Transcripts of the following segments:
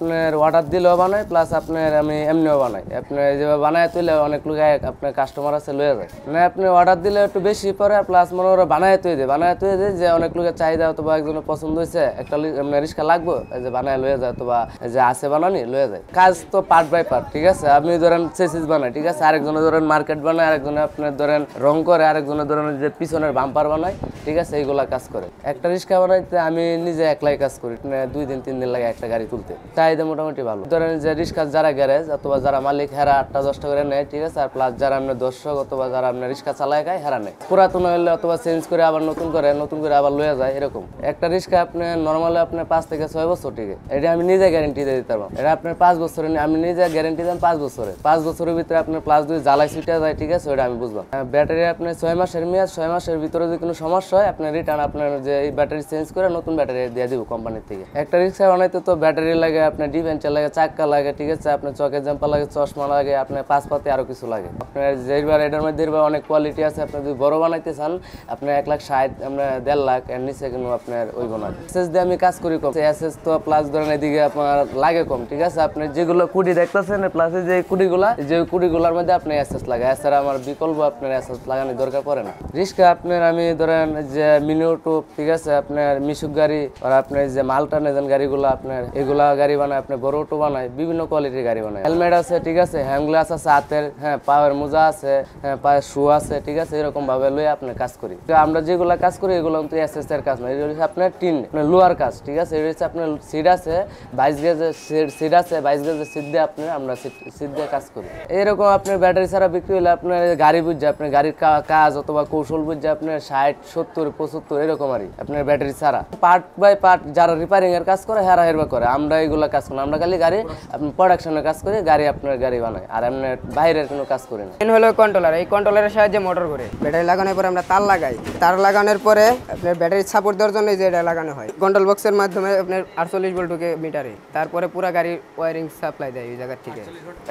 আপনার অর্ডার দিলেও বানাই প্লাস আপনার আমি এমনিও বানাই আপনার যেভাবে বানায় তুলে অনেক লোক আপনার কাস্টমার আছে লয়ে যায় মানে আপনি অর্ডার দিলে একটু বেশি পরে প্লাস মনে ওরা বানাই তুই দেয় বানাই তুই দেয় যে অনেক লোকের চাহিদা অথবা একজনের পছন্দ হয়েছে একটা মানে রিক্সা লাগবে যে বানায় লয়ে যায় অথবা যে আছে বানানি লয়ে যায় কাজ তো পার্ট বাই পার্ট ঠিক আছে আপনি ধরেন সেসিস বানাই ঠিক আছে আরেকজনে ধরেন মার্কেট বানায় আরেকজনে আপনার ধরেন রং করে আরেকজনে ধরেন যে পিছনের বাম্পার বানায় ঠিক আছে এইগুলা কাজ করে একটা রিক্সা বানাইতে আমি নিজে একলাই কাজ করি মানে দুই দিন তিন দিন লাগে একটা গাড়ি তুলতে তাই চাহিদা মোটামুটি ভালো ধরেন যে রিক্সা যারা গ্যারেজ অথবা যারা মালিক হেরা আটটা দশটা করে নেয় ঠিক আছে আর প্লাস যারা আপনার দর্শক অথবা যারা আপনার রিক্সা চালায় খায় হেরা নেয় পুরাতন হলে অথবা চেঞ্জ করে আবার নতুন করে নতুন করে আবার লয়ে যায় এরকম একটা রিক্সা আপনি নর্মালি আপনার পাঁচ থেকে ছয় বছর ঠিক এটা আমি নিজে গ্যারেন্টি দিয়ে দিতে পারবো এটা আপনার পাঁচ বছরে আমি নিজে গ্যারেন্টি দেন পাঁচ বছরে পাঁচ বছরের ভিতরে আপনার প্লাস দুই জ্বালাই ছুটে যায় ঠিক আছে ওটা আমি বুঝলাম ব্যাটারি আপনার ছয় মাসের মেয়াদ ছয় মাসের ভিতরে যদি কোনো সমস্যা হয় আপনার রিটার্ন আপনার যে এই ব্যাটারি চেঞ্জ করে নতুন ব্যাটারি দিয়ে দিব কোম্পানির থেকে একটা রিক্সা অনেক তো ব্যাটারি লাগে আপনার ডিভেন্টার লাগে চাক্কা লাগে ঠিক আছে আপনার চকের জাম্পা লাগে চশমা লাগে আপনার পাশপাতি আরও কিছু লাগে আপনার যেইবার এটার মধ্যে এবার অনেক কোয়ালিটি আছে আপনার যদি বড় বানাইতে চান আপনার এক লাখ ষাট আমরা দেড় লাখ এর নিচে কিন্তু আপনার ওই বোনা এস দিয়ে আমি কাজ করি কম এস তো প্লাস ধরেন এদিকে আপনার লাগে কম ঠিক আছে আপনি যেগুলো কুড়ি দেখতেছেন প্লাসে যে কুড়িগুলা যে কুড়িগুলোর মধ্যে আপনি এস লাগে এছাড়া আমার বিকল্প আপনার এস লাগানোর দরকার পড়ে না রিস্ক আপনার আমি ধরেন যে মিনিও টোপ ঠিক আছে আপনার মিশুক গাড়ি আর আপনার যে মালটা নেজন গাড়িগুলো আপনার এগুলা গাড়ি বানায় আপনি বড় অটো বানায় বিভিন্ন কোয়ালিটির গাড়ি বানায় হেলমেট আছে ঠিক আছে হ্যান্ড গ্লাস আছে হাতের হ্যাঁ পায়ের মোজা আছে হ্যাঁ পায়ের শু আছে ঠিক আছে এরকম ভাবে লয়ে আপনি কাজ করি তো আমরা যেগুলো কাজ করি এগুলো কিন্তু এস এস এর কাজ না এগুলো হচ্ছে আপনার টিন মানে লোয়ার কাজ ঠিক আছে এটা হচ্ছে আপনার সিট আছে বাইশ গেজের সিট আছে বাইশ গেজের সিট দিয়ে আপনি আমরা সিট দিয়ে কাজ করি এরকম আপনার ব্যাটারি ছাড়া বিক্রি হলে আপনার গাড়ি বুঝছে আপনার গাড়ির কাজ অথবা কৌশল বুঝছে আপনার ষাট সত্তর পঁচাত্তর এরকম আর আপনার ব্যাটারি ছাড়া পার্ট বাই পার্ট যারা রিপেয়ারিং এর কাজ করে হেরা হেরবা করে আমরা এগুলো কাজ কাজ করেন আমরা খালি গাড়ি আপনি প্রোডাকশনের কাজ করে গাড়ি আপনার গাড়ি বানাই আর আপনার বাইরের কোনো কাজ করি না মেন হলো কন্ট্রোলার এই কন্ট্রোলারের সাহায্যে মোটর ঘুরে ব্যাটারি লাগানোর পরে আমরা তার লাগাই তার লাগানোর পরে আপনার ব্যাটারি সাপোর্ট দেওয়ার জন্য যে এটা লাগানো হয় কন্ট্রোল বক্সের মাধ্যমে আপনার আটচল্লিশ ভোল্ট ঢুকে মিটারে তারপরে পুরো গাড়ির ওয়ারিং সাপ্লাই দেয় এই জায়গার থেকে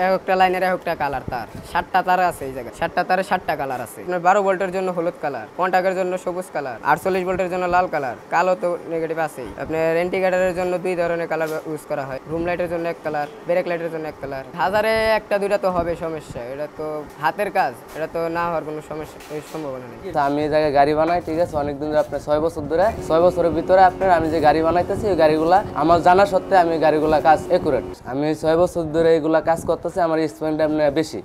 এক একটা লাইনের এক একটা কালার তার সাতটা তার আছে এই জায়গায় সাতটা তারে সাতটা কালার আছে আপনার বারো ভোল্টের জন্য হলুদ কালার কন্টাকের জন্য সবুজ কালার আটচল্লিশ ভোল্টের জন্য লাল কালার কালো তো নেগেটিভ আছেই আপনার এন্টিগেটারের জন্য দুই ধরনের কালার ইউজ করা হয় হয় রুম লাইটের জন্য এক কালার ব্রেক লাইটের জন্য এক কালার হাজারে একটা দুইটা তো হবে সমস্যা এটা তো হাতের কাজ এটা তো না হওয়ার কোনো সমস্যা সম্ভাবনা নেই তা আমি এই জায়গায় গাড়ি বানাই ঠিক আছে অনেকদিন ধরে আপনার ছয় বছর ধরে ছয় বছরের ভিতরে আপনার আমি যে গাড়ি বানাইতেছি ওই গাড়িগুলা আমার জানা সত্ত্বে আমি গাড়িগুলা কাজ একুরেট আমি ছয় বছর ধরে এগুলা কাজ করতেছি আমার স্পেন্ড আপনার বেশি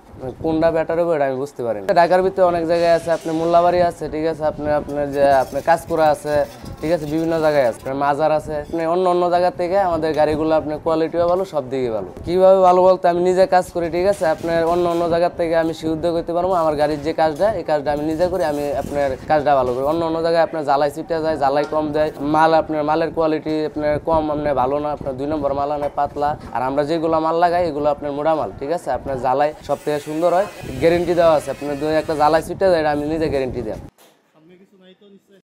কোনটা ব্যাটার হবে এটা আমি বুঝতে পারি ঢাকার ভিতরে অনেক জায়গায় আছে আপনার মোল্লাবাড়ি আছে ঠিক আছে আপনার আপনার যে আপনার করা আছে ঠিক আছে বিভিন্ন জায়গায় আছে আপনার মাজার আছে আপনি অন্য অন্য জায়গা থেকে আমাদের গাড়িগুলো আপনার আপনার মানে কোয়ালিটিও ভালো সব দিকে ভালো কীভাবে ভালো বলতে আমি নিজে কাজ করি ঠিক আছে আপনার অন্য অন্য জায়গার থেকে আমি সিদ্ধ করতে পারবো আমার গাড়ির যে কাজটা এই কাজটা আমি নিজে করি আমি আপনার কাজটা ভালো করি অন্য অন্য জায়গায় আপনার জ্বালাই ছিটে যায় জ্বালাই কম দেয় মাল আপনার মালের কোয়ালিটি আপনার কম আপনার ভালো না আপনার দুই নম্বর মাল আনে পাতলা আর আমরা যেগুলো মাল লাগাই এগুলো আপনার মোড়া মাল ঠিক আছে আপনার জ্বালাই সব থেকে সুন্দর হয় গ্যারেন্টি দেওয়া আছে আপনার দুই একটা জ্বালাই ছিটে যায় আমি নিজে গ্যারেন্টি দেব